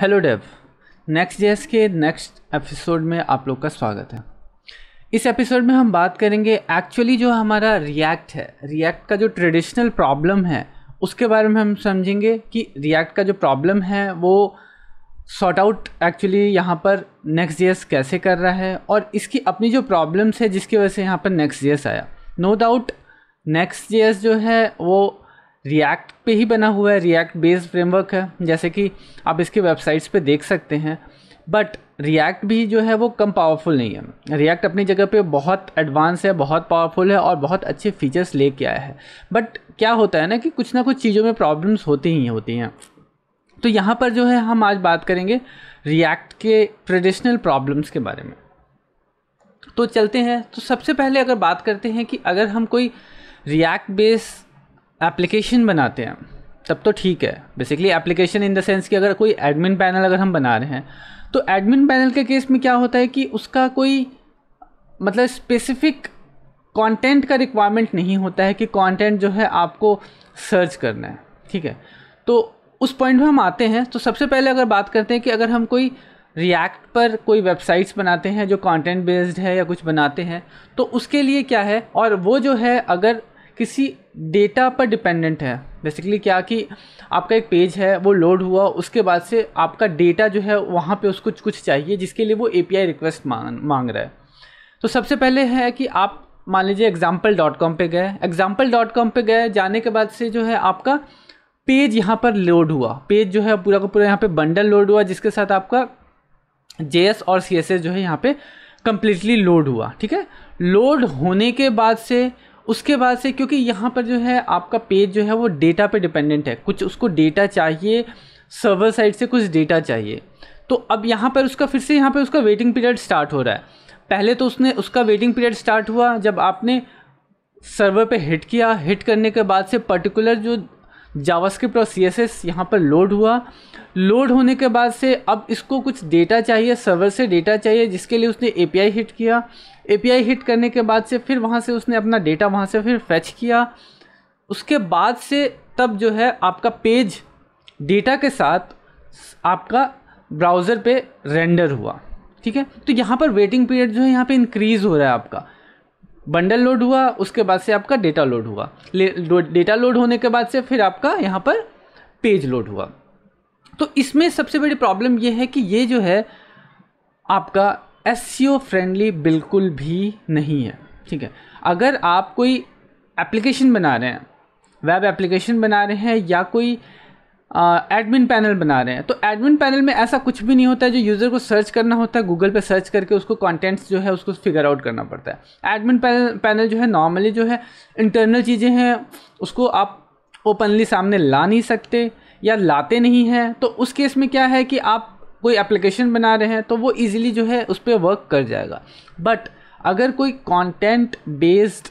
hello Dave next जेस के next episode में आप लोग का स्वागत है इस एपिसोड में हम बात करेंगे एक्चुअली जो हमारा रिएक्ट है रिएक्ट का जो ट्रेडिशनल प्रॉब्लम है उसके बारे में हम समझेंगे कि रिएक्ट का जो प्रॉब्लम है वो सॉर्ट आउट एक्चुअली यहाँ पर नेक्स्ट जेस कैसे कर रहा है और इसकी अपनी जो प्रॉब्लम्स है जिसकी वजह से यहाँ पर नेक्स्ट जेस आया नो डाउट नेक्स्ट जेस जो है वो रिएक्ट पे ही बना हुआ है रिएक्ट बेस्ड फ्रेमवर्क है जैसे कि आप इसके वेबसाइट्स पे देख सकते हैं बट रिएक्ट भी जो है वो कम पावरफुल नहीं है रिएक्ट अपनी जगह पे बहुत एडवांस है बहुत पावरफुल है और बहुत अच्छे फीचर्स लेके आया है बट क्या होता है ना कि कुछ ना कुछ चीज़ों में प्रॉब्लम्स होती ही होती हैं तो यहाँ पर जो है हम आज बात करेंगे रिएक्ट के ट्रेडिशनल प्रॉब्लम्स के बारे में तो चलते हैं तो सबसे पहले अगर बात करते हैं कि अगर हम कोई रिएक्ट बेस्ड एप्लीकेशन बनाते हैं तब तो ठीक है basically application in the sense कि अगर कोई एडमिन पैनल अगर हम बना रहे हैं तो एडमिन पैनल के केस में क्या होता है कि उसका कोई मतलब स्पेसिफिक कंटेंट का रिक्वायरमेंट नहीं होता है कि कंटेंट जो है आपको सर्च करना है ठीक है तो उस पॉइंट में हम आते हैं तो सबसे पहले अगर बात करते हैं कि अगर हम कोई रिएक्ट पर कोई वेबसाइट्स बनाते हैं जो कंटेंट बेस्ड है या कुछ बनाते हैं तो उसके लिए क्या है और वो जो है अगर किसी डेटा पर डिपेंडेंट है बेसिकली क्या कि आपका एक पेज है वो लोड हुआ उसके बाद से आपका डेटा जो है वहाँ पे उसको कुछ चाहिए जिसके लिए वो ए रिक्वेस्ट मांग मांग रहा है तो सबसे पहले है कि आप मान लीजिए एग्जाम्पल डॉट कॉम पर गए एग्जाम्पल डॉट कॉम पर गए जाने के बाद से जो है आपका पेज यहाँ पर लोड हुआ पेज जो है पूरा का पूरा यहाँ पे बंडल लोड हुआ जिसके साथ आपका जे और सी जो है यहाँ पे कम्प्लीटली लोड हुआ ठीक है लोड होने के बाद से उसके बाद से क्योंकि यहाँ पर जो है आपका पेज जो है वो डेटा पे डिपेंडेंट है कुछ उसको डेटा चाहिए सर्वर साइड से कुछ डेटा चाहिए तो अब यहाँ पर उसका फिर से यहाँ पर उसका वेटिंग पीरियड स्टार्ट हो रहा है पहले तो उसने उसका वेटिंग पीरियड स्टार्ट हुआ जब आपने सर्वर पे हिट किया हिट करने के बाद से पर्टिकुलर जो जावास्क्रिप्ट और सी एस यहाँ पर लोड हुआ लोड होने के बाद से अब इसको कुछ डेटा चाहिए सर्वर से डेटा चाहिए जिसके लिए उसने ए हिट किया ए हिट करने के बाद से फिर वहाँ से उसने अपना डेटा वहाँ से फिर फैच किया उसके बाद से तब जो है आपका पेज डेटा के साथ आपका ब्राउज़र पे रेंडर हुआ ठीक है तो यहाँ पर वेटिंग पीरियड जो है यहाँ पे इंक्रीज़ हो रहा है आपका बंडल लोड हुआ उसके बाद से आपका डेटा लोड हुआ डेटा लोड होने के बाद से फिर आपका यहाँ पर पेज लोड हुआ तो इसमें सबसे बड़ी प्रॉब्लम ये है कि ये जो है आपका एस फ्रेंडली e बिल्कुल भी नहीं है ठीक है अगर आप कोई एप्लीकेशन बना रहे हैं वेब एप्लीकेशन बना रहे हैं या कोई एडमिन पैनल बना रहे हैं तो एडमिन पैनल में ऐसा कुछ भी नहीं होता है जो यूज़र को सर्च करना होता है गूगल पे सर्च करके उसको कंटेंट्स जो है उसको फिगर आउट करना पड़ता है एडमिन पैनल पैनल जो है नॉर्मली जो है इंटरनल चीज़ें हैं उसको आप ओपनली सामने ला नहीं सकते या लाते नहीं हैं तो उस केस में क्या है कि आप कोई एप्लीकेशन बना रहे हैं तो वो ईज़िली जो है उस पर वर्क कर जाएगा बट अगर कोई कॉन्टेंट बेस्ड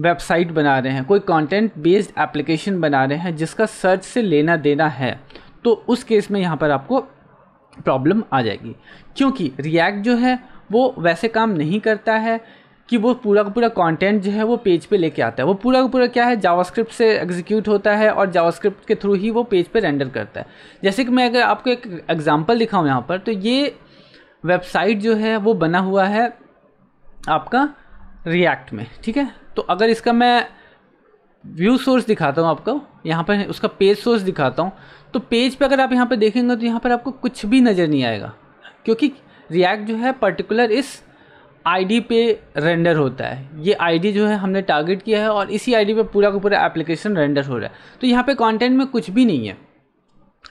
वेबसाइट बना रहे हैं कोई कंटेंट बेस्ड एप्लीकेशन बना रहे हैं जिसका सर्च से लेना देना है तो उस केस में यहाँ पर आपको प्रॉब्लम आ जाएगी क्योंकि रिएक्ट जो है वो वैसे काम नहीं करता है कि वो पूरा का पूरा कंटेंट जो है वो पेज पे लेके आता है वो पूरा का पूरा क्या है जावास्क्रिप्ट से एग्जीक्यूट होता है और जावास्क्रिप्ट के थ्रू ही वो पेज पे रेंडर करता है जैसे कि मैं अगर आपको एक एग्जांपल दिखाऊँ यहाँ पर तो ये वेबसाइट जो है वो बना हुआ है आपका रिएक्ट में ठीक है तो अगर इसका मैं व्यू सोर्स दिखाता हूँ आपको यहाँ पर उसका पेज सोर्स दिखाता हूँ तो पेज पे अगर आप यहाँ पे देखेंगे तो यहाँ पर आपको कुछ भी नज़र नहीं आएगा क्योंकि रिएक्ट जो है पर्टिकुलर इस आईडी पे रेंडर होता है ये आईडी जो है हमने टारगेट किया है और इसी आईडी पे पूरा का पूरा एप्लीकेशन रेंडर हो रहा है तो यहाँ पे कंटेंट में कुछ भी नहीं है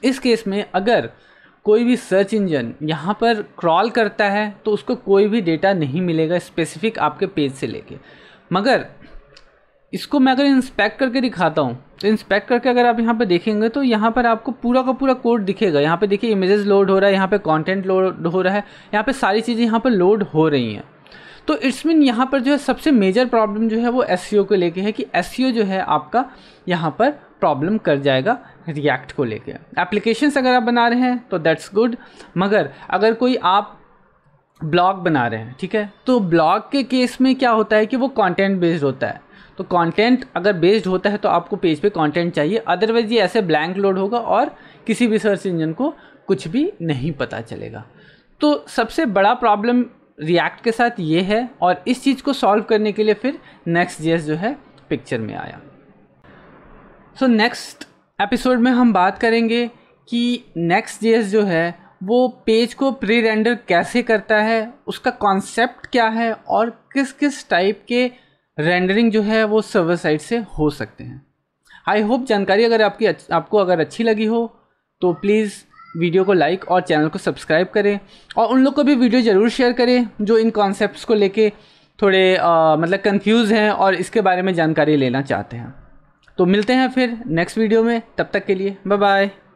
इस केस में अगर कोई भी सर्च इंजन यहाँ पर क्रॉल करता है तो उसको कोई भी डेटा नहीं मिलेगा स्पेसिफिक आपके पेज से लेके मगर इसको मैं अगर इंस्पेक्ट करके दिखाता हूँ तो इंस्पेक्ट करके अगर आप यहाँ पर देखेंगे तो यहाँ पर आपको पूरा का पूरा कोड दिखेगा यहाँ पर देखिए इमेजेस लोड हो रहा है यहाँ पर कॉन्टेंट लोड हो रहा है यहाँ पर सारी चीज़ें यहाँ पर लोड हो रही हैं तो इट्स मीन यहाँ पर जो है सबसे मेजर प्रॉब्लम जो है वो एस e को लेके है कि एस e जो है आपका यहाँ पर प्रॉब्लम कर जाएगा रिएक्ट को लेकर एप्लीकेशंस अगर आप बना रहे हैं तो दैट्स गुड मगर अगर कोई आप ब्लॉग बना रहे हैं ठीक है तो ब्लॉग के केस में क्या होता है कि वो कंटेंट बेस्ड होता है तो कंटेंट अगर बेस्ड होता है तो आपको पेज पे कंटेंट चाहिए अदरवाइज ये ऐसे ब्लैंक लोड होगा और किसी भी सर्च इंजन को कुछ भी नहीं पता चलेगा तो सबसे बड़ा प्रॉब्लम रिएक्ट के साथ ये है और इस चीज़ को सॉल्व करने के लिए फिर नेक्स्ट जेस जो है पिक्चर में आया सो नेक्स्ट एपिसोड में हम बात करेंगे कि नेक्स्ट जे जो है वो पेज को प्री रेंडर कैसे करता है उसका कॉन्सेप्ट क्या है और किस किस टाइप के रेंडरिंग जो है वो सर्वर साइड से हो सकते हैं आई होप जानकारी अगर आपकी अच्छ, आपको अगर अच्छी लगी हो तो प्लीज़ वीडियो को लाइक और चैनल को सब्सक्राइब करें और उन लोग को भी वीडियो ज़रूर शेयर करें जो इन कॉन्सेप्ट्स को लेके थोड़े आ, मतलब कंफ्यूज हैं और इसके बारे में जानकारी लेना चाहते हैं तो मिलते हैं फिर नेक्स्ट वीडियो में तब तक के लिए बाय बाय